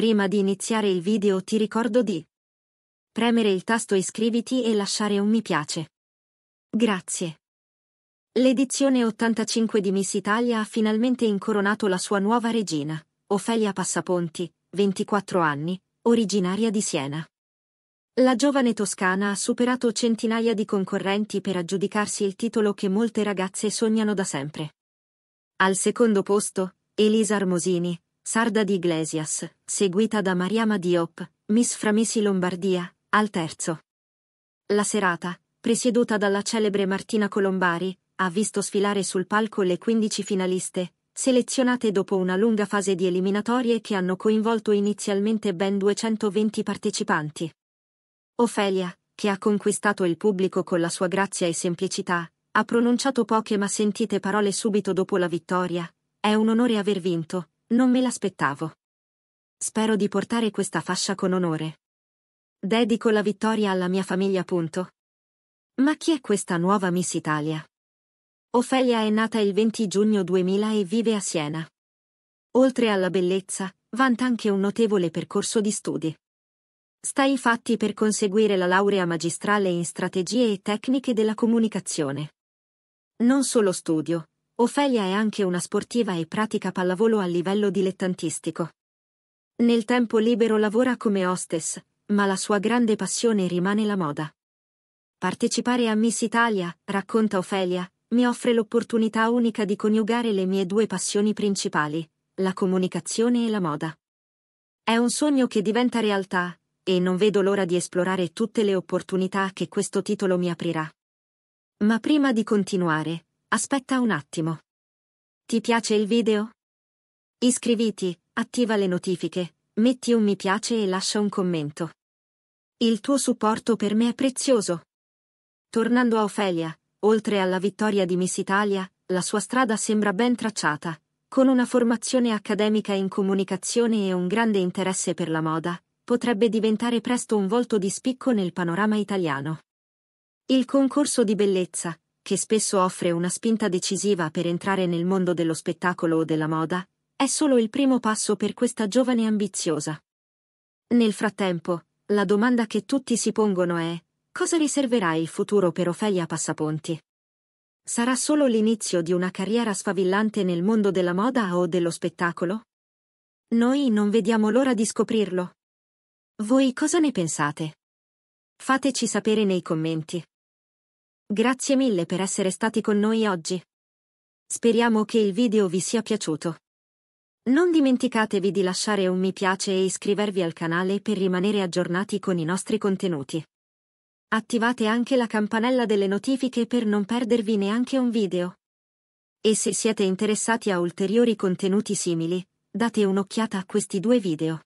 Prima di iniziare il video ti ricordo di premere il tasto iscriviti e lasciare un mi piace. Grazie. L'edizione 85 di Miss Italia ha finalmente incoronato la sua nuova regina, Ofelia Passaponti, 24 anni, originaria di Siena. La giovane toscana ha superato centinaia di concorrenti per aggiudicarsi il titolo che molte ragazze sognano da sempre. Al secondo posto, Elisa Armosini, Sarda di Iglesias, seguita da Mariama Diop, Miss Framisi Lombardia, al terzo. La serata, presieduta dalla celebre Martina Colombari, ha visto sfilare sul palco le 15 finaliste, selezionate dopo una lunga fase di eliminatorie che hanno coinvolto inizialmente ben 220 partecipanti. Ofelia, che ha conquistato il pubblico con la sua grazia e semplicità, ha pronunciato poche ma sentite parole subito dopo la vittoria. È un onore aver vinto, non me l'aspettavo. Spero di portare questa fascia con onore. Dedico la vittoria alla mia famiglia. Punto. Ma chi è questa nuova Miss Italia? Ofelia è nata il 20 giugno 2000 e vive a Siena. Oltre alla bellezza, vanta anche un notevole percorso di studi. Sta infatti per conseguire la laurea magistrale in strategie e tecniche della comunicazione. Non solo studio, Ofelia è anche una sportiva e pratica pallavolo a livello dilettantistico. Nel tempo libero lavora come hostess, ma la sua grande passione rimane la moda. Partecipare a Miss Italia, racconta Ofelia, mi offre l'opportunità unica di coniugare le mie due passioni principali, la comunicazione e la moda. È un sogno che diventa realtà, e non vedo l'ora di esplorare tutte le opportunità che questo titolo mi aprirà. Ma prima di continuare, Aspetta un attimo. Ti piace il video? Iscriviti, attiva le notifiche, metti un mi piace e lascia un commento. Il tuo supporto per me è prezioso. Tornando a Ofelia, oltre alla vittoria di Miss Italia, la sua strada sembra ben tracciata, con una formazione accademica in comunicazione e un grande interesse per la moda, potrebbe diventare presto un volto di spicco nel panorama italiano. Il concorso di bellezza, che spesso offre una spinta decisiva per entrare nel mondo dello spettacolo o della moda, è solo il primo passo per questa giovane ambiziosa. Nel frattempo, la domanda che tutti si pongono è, cosa riserverà il futuro per Ofelia Passaponti? Sarà solo l'inizio di una carriera sfavillante nel mondo della moda o dello spettacolo? Noi non vediamo l'ora di scoprirlo. Voi cosa ne pensate? Fateci sapere nei commenti. Grazie mille per essere stati con noi oggi. Speriamo che il video vi sia piaciuto. Non dimenticatevi di lasciare un mi piace e iscrivervi al canale per rimanere aggiornati con i nostri contenuti. Attivate anche la campanella delle notifiche per non perdervi neanche un video. E se siete interessati a ulteriori contenuti simili, date un'occhiata a questi due video.